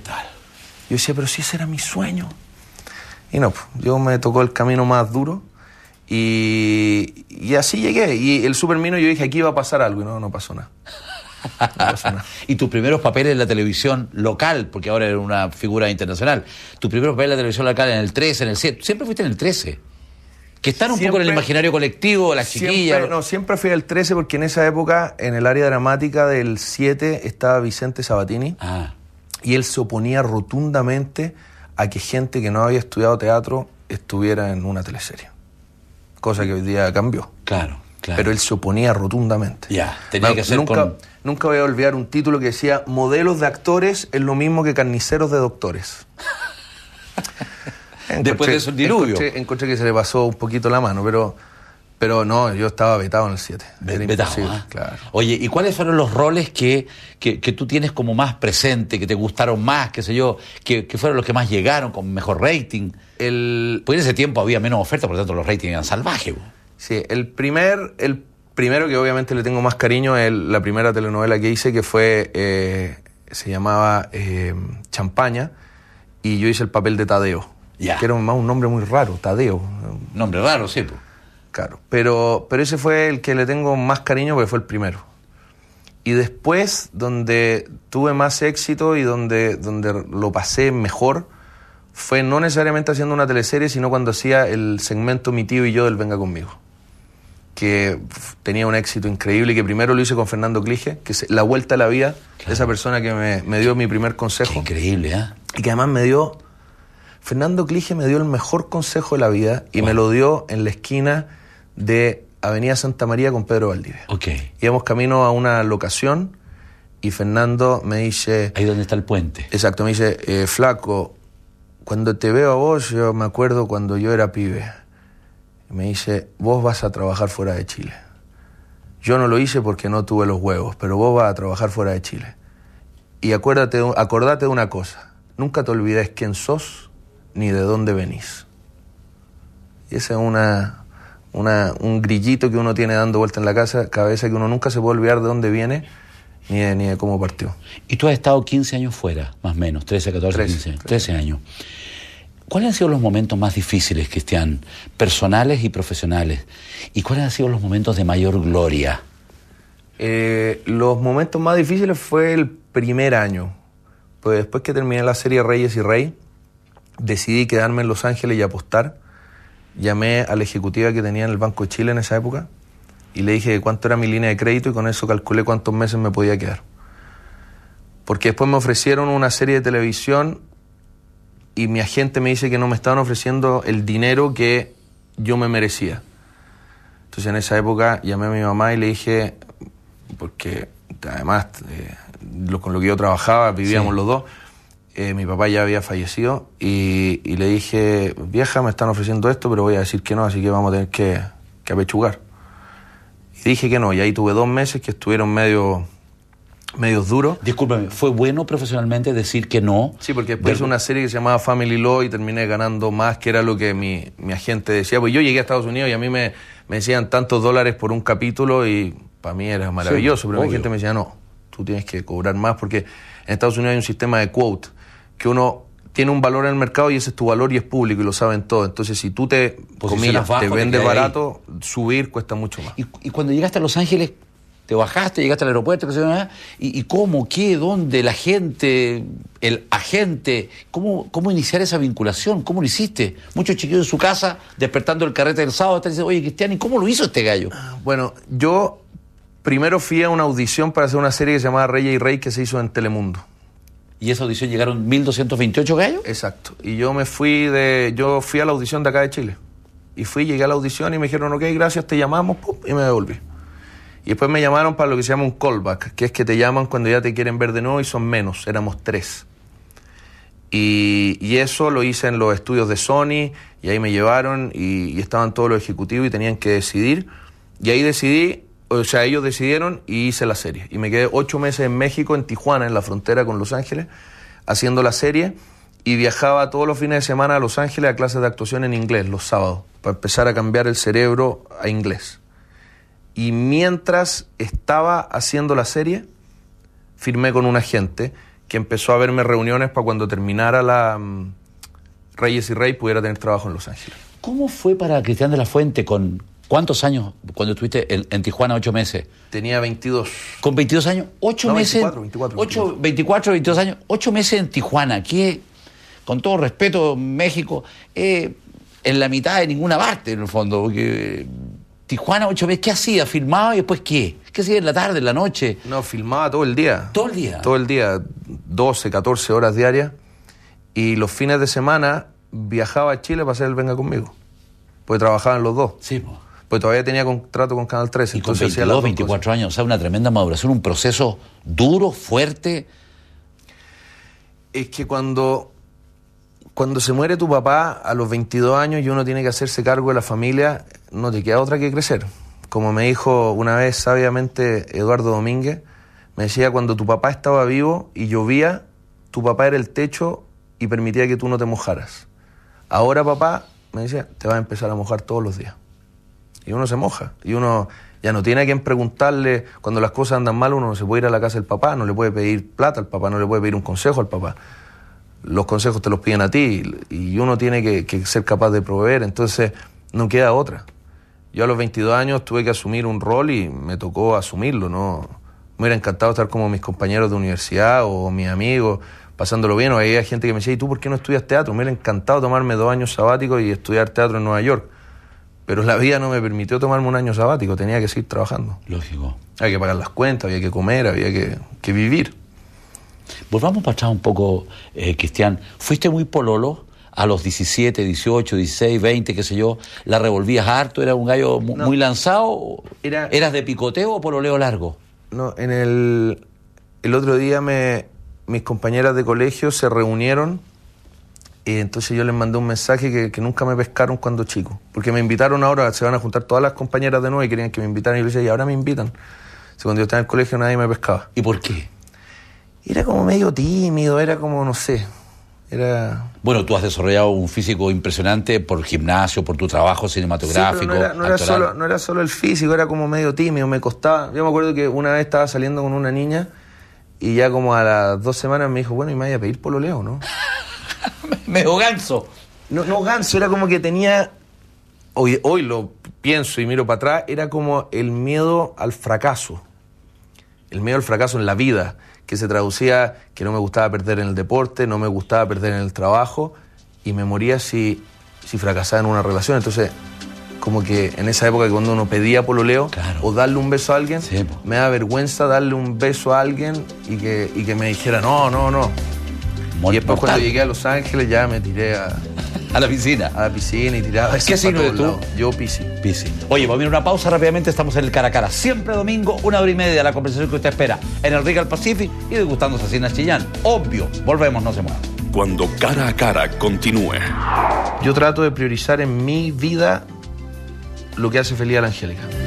tal? Yo decía, pero si ese era mi sueño. Y no, pues, yo me tocó el camino más duro y, así llegué. Y el supermino yo dije, aquí va a pasar algo y no, no pasó nada. y tus primeros papeles en la televisión local, porque ahora era una figura internacional, tus primeros papeles en la televisión local en el 13, en el 7, siempre fuiste en el 13 que están un poco en el imaginario colectivo, la chiquilla. Siempre, no, siempre fui al 13 porque en esa época, en el área dramática del 7, estaba Vicente Sabatini. Ah y él se oponía rotundamente a que gente que no había estudiado teatro estuviera en una teleserie. Cosa que hoy día cambió. Claro, claro. Pero él se oponía rotundamente. Ya, tenía que ser nunca, con... nunca voy a olvidar un título que decía: Modelos de actores es lo mismo que carniceros de doctores. Después de eso, diluvio. encontré que se le pasó un poquito la mano, pero. Pero no, yo estaba vetado en el 7. vetado, ah. claro. Oye, ¿y cuáles fueron los roles que, tú tienes como más presente, que te gustaron más, qué sé yo, que, fueron los que más llegaron con mejor rating? El... Pues en ese tiempo había menos oferta, por lo tanto los ratings eran salvajes. Sí, el primer, el primero que obviamente le tengo más cariño es la primera telenovela que hice, que fue, eh, se llamaba eh, Champaña, y yo hice el papel de Tadeo. Ya. Que era un nombre muy raro, Tadeo. Nombre raro, sí. Pues. Claro, Pero, pero ese fue el que le tengo más cariño porque fue el primero. Y después, donde tuve más éxito y donde, donde lo pasé mejor, fue no necesariamente haciendo una teleserie, sino cuando hacía el segmento Mi tío y yo del Venga conmigo, que tenía un éxito increíble, y que primero lo hice con Fernando Clige, que es la vuelta a la vida, esa persona que me, dio mi primer consejo. increíble, ¿eh? Y que además me dio Fernando Clige me dio el mejor consejo de la vida y me lo dio en la esquina de Avenida Santa María con Pedro Valdivia. Ok. Íbamos camino a una locación y Fernando me dice... Ahí donde está el puente. Exacto, me dice, eh, flaco, cuando te veo a vos, yo me acuerdo cuando yo era pibe. Me dice, vos vas a trabajar fuera de Chile. Yo no lo hice porque no tuve los huevos, pero vos vas a trabajar fuera de Chile. Y acuérdate, acordate de una cosa, nunca te olvides quién sos ni de dónde venís. Y esa es una un grillito que uno tiene dando vuelta en la casa, cabeza que uno nunca se puede olvidar de dónde viene ni de, ni de cómo partió. Y tú has estado 15 años fuera, más o menos, 13, 14, 15, 13, años. ¿Cuáles han sido los momentos más difíciles, Cristian, personales y profesionales? ¿Y cuáles han sido los momentos de mayor gloria? Eh, los momentos más difíciles fue el primer año. Pues después que terminé la serie Reyes y Rey, decidí quedarme en Los Ángeles y apostar llamé a la ejecutiva que tenía en el Banco de Chile en esa época y le dije cuánto era mi línea de crédito y con eso calculé cuántos meses me podía quedar. Porque después me ofrecieron una serie de televisión y mi agente me dice que no me estaban ofreciendo el dinero que yo me merecía. Entonces en esa época llamé a mi mamá y le dije, porque además eh, con lo que yo trabajaba, vivíamos los dos, eh, mi papá ya había fallecido y, le dije, vieja, me están ofreciendo esto, pero voy a decir que no, así que vamos a tener que, que apechugar. Y dije que no, y ahí tuve dos meses que estuvieron medio, medio duros. Discúlpame, ¿fue bueno profesionalmente decir que no? Sí, porque después hice una serie que se llamaba Family Law y terminé ganando más, que era lo que mi, agente decía. Pues yo llegué a Estados Unidos y a mí me, me decían tantos dólares por un capítulo y para mí era maravilloso, pero mi gente me decía, no, tú tienes que cobrar más porque en Estados Unidos hay un sistema de quote que uno tiene un valor en el mercado y ese es tu valor y es público y lo saben todos. Entonces, si tú te, comillas, te vendes barato, subir cuesta mucho más. Y, cuando llegaste a Los Ángeles, te bajaste, llegaste al aeropuerto, ¿eh? y, y cómo, qué, dónde, la gente, el agente, cómo, cómo iniciar esa vinculación, cómo lo hiciste. Muchos chiquillos en su casa, despertando el carrete del sábado, están dice oye, Cristian, ¿y cómo lo hizo este gallo? Ah, bueno, yo primero fui a una audición para hacer una serie que se llamaba Rey y Rey que se hizo en Telemundo y esa audición llegaron 1.228 gallos. Exacto. Y yo me fui de, yo fui a la audición de acá de Chile. Y fui, llegué a la audición y me dijeron, ok, gracias, te llamamos, y me devolví. Y después me llamaron para lo que se llama un callback, que es que te llaman cuando ya te quieren ver de nuevo y son menos, éramos tres. Y, eso lo hice en los estudios de Sony, y ahí me llevaron y estaban todos los ejecutivos y tenían que decidir. Y ahí decidí o sea, ellos decidieron y hice la serie. Y me quedé ocho meses en México, en Tijuana, en la frontera con Los Ángeles, haciendo la serie y viajaba todos los fines de semana a Los Ángeles a clases de actuación en inglés los sábados, para empezar a cambiar el cerebro a inglés. Y mientras estaba haciendo la serie, firmé con un agente que empezó a verme reuniones para cuando terminara la mm, Reyes y Rey pudiera tener trabajo en Los Ángeles. ¿Cómo fue para Cristian de la Fuente con, ¿Cuántos años cuando estuviste en, Tijuana? ¿Ocho meses? Tenía 22. ¿Con 22 años? ¿Ocho meses? 24, 24, 24. 22 años. ¿Ocho meses en Tijuana? que Con todo respeto, México, eh, en la mitad de ninguna parte, en el fondo. Porque Tijuana, ocho meses, ¿qué hacía? ¿Filmaba y después qué? ¿Qué hacía en la tarde, en la noche? No, filmaba todo el día. ¿Todo el día? Todo el día, 12, 14 horas diarias. Y los fines de semana viajaba a Chile para hacer el Venga Conmigo. Pues trabajaban los dos. Sí, pues. Pues todavía tenía contrato con Canal 13. Y con 22, 24 años, o sea, una tremenda maduración, un proceso duro, fuerte. Es que cuando, cuando se muere tu papá a los 22 años y uno tiene que hacerse cargo de la familia, no te queda otra que crecer. Como me dijo una vez sabiamente Eduardo Domínguez, me decía, cuando tu papá estaba vivo y llovía, tu papá era el techo y permitía que tú no te mojaras. Ahora papá, me decía, te vas a empezar a mojar todos los días y uno se moja, y uno ya no tiene a quien preguntarle, cuando las cosas andan mal uno no se puede ir a la casa del papá, no le puede pedir plata al papá, no le puede pedir un consejo al papá. Los consejos te los piden a ti y uno tiene que, ser capaz de proveer, entonces no queda otra. Yo a los 22 años tuve que asumir un rol y me tocó asumirlo, ¿no? Me hubiera encantado estar como mis compañeros de universidad o mis amigos, pasándolo bien, o había gente que me decía, ¿y tú por qué no estudias teatro? Me hubiera encantado tomarme dos años sabáticos y estudiar teatro en Nueva York pero la vida no me permitió tomarme un año sabático, tenía que seguir trabajando. Lógico. Había que pagar las cuentas, había que comer, había que, vivir. Volvamos para atrás un poco, eh, Cristian. Fuiste muy pololo a los 17, 18, 16, 20, qué sé yo. ¿La revolvías harto? ¿Era un gallo muy, lanzado? Era, ¿Eras de picoteo o pololeo largo? No, en el, el otro día me, mis compañeras de colegio se reunieron y entonces yo les mandé un mensaje que, nunca me pescaron cuando chico, porque me invitaron ahora, se van a juntar todas las compañeras de nuevo y querían que me invitaran y y ahora me invitan. cuando yo estaba en el colegio nadie me pescaba. ¿Y por qué? Era como medio tímido, era como, no sé, era... Bueno, tú has desarrollado un físico impresionante por gimnasio, por tu trabajo cinematográfico. no, era, no, era solo, el físico, era como medio tímido, me costaba. Yo me acuerdo que una vez estaba saliendo con una niña y ya como a las dos semanas me dijo, bueno, y me voy a pedir pololeo, ¿no? me ganso. No, no ganso, era como que tenía. Hoy, hoy lo pienso y miro para atrás, era como el miedo al fracaso. El miedo al fracaso en la vida, que se traducía que no me gustaba perder en el deporte, no me gustaba perder en el trabajo, y me moría si, si fracasaba en una relación. Entonces, como que en esa época que cuando uno pedía pololeo o darle un beso a alguien, me da vergüenza darle un beso a alguien y que, y que me dijera, no, no, no. Y después cuando llegué a Los Ángeles ya me tiré a... A la piscina. A la piscina y tiraba. ¿Qué signo de tú? Yo Pisi. Oye, vamos a ir una pausa rápidamente. Estamos en el cara a cara. Siempre domingo, una hora y media, la conversación que usted espera en el Regal Pacific y degustando Sasinas Chillán. Obvio. Volvemos, no se mueva. Cuando cara a cara continúe. Yo trato de priorizar en mi vida lo que hace feliz a la Angélica.